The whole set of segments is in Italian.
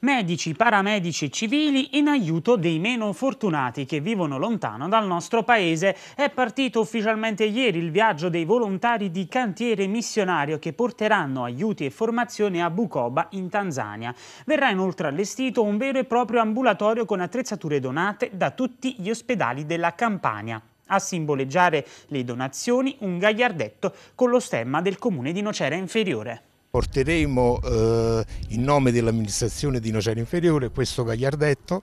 medici, paramedici e civili in aiuto dei meno fortunati che vivono lontano dal nostro paese. È partito ufficialmente ieri il viaggio dei volontari di cantiere missionario che porteranno aiuti e formazione a Bukoba in Tanzania. Verrà inoltre allestito un vero e proprio ambulatorio con attrezzature donate da tutti gli ospedali della Campania. A simboleggiare le donazioni un gagliardetto con lo stemma del comune di Nocera Inferiore porteremo eh, in nome dell'amministrazione di Nocera Inferiore questo gagliardetto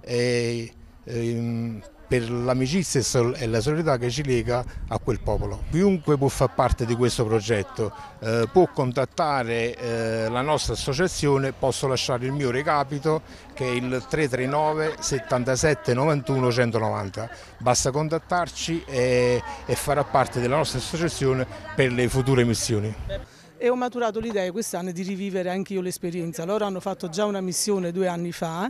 e, ehm, per l'amicizia e la solidarietà che ci lega a quel popolo. Chiunque può far parte di questo progetto eh, può contattare eh, la nostra associazione, posso lasciare il mio recapito che è il 339 77 91 190. Basta contattarci e, e farà parte della nostra associazione per le future missioni e ho maturato l'idea quest'anno di rivivere anche io l'esperienza. Loro hanno fatto già una missione due anni fa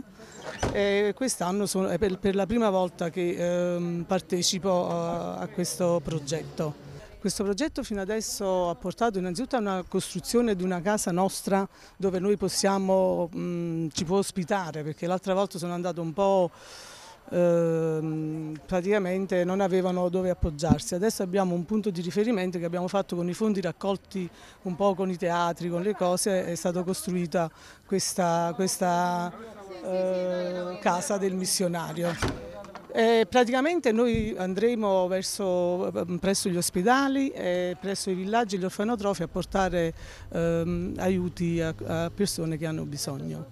e quest'anno è per, la prima volta che ehm, partecipo a questo progetto. Questo progetto fino adesso ha portato innanzitutto a una costruzione di una casa nostra dove noi possiamo, ci può ospitare perché l'altra volta sono andato un po' Ehm, praticamente non avevano dove appoggiarsi. Adesso abbiamo un punto di riferimento che abbiamo fatto con i fondi raccolti un po' con i teatri, con le cose, è stata costruita questa, questa eh, casa del missionario. Eh, praticamente noi andremo verso, ehm, presso gli ospedali, eh, presso i villaggi gli orfanotrofi a portare ehm, aiuti a, a persone che hanno bisogno.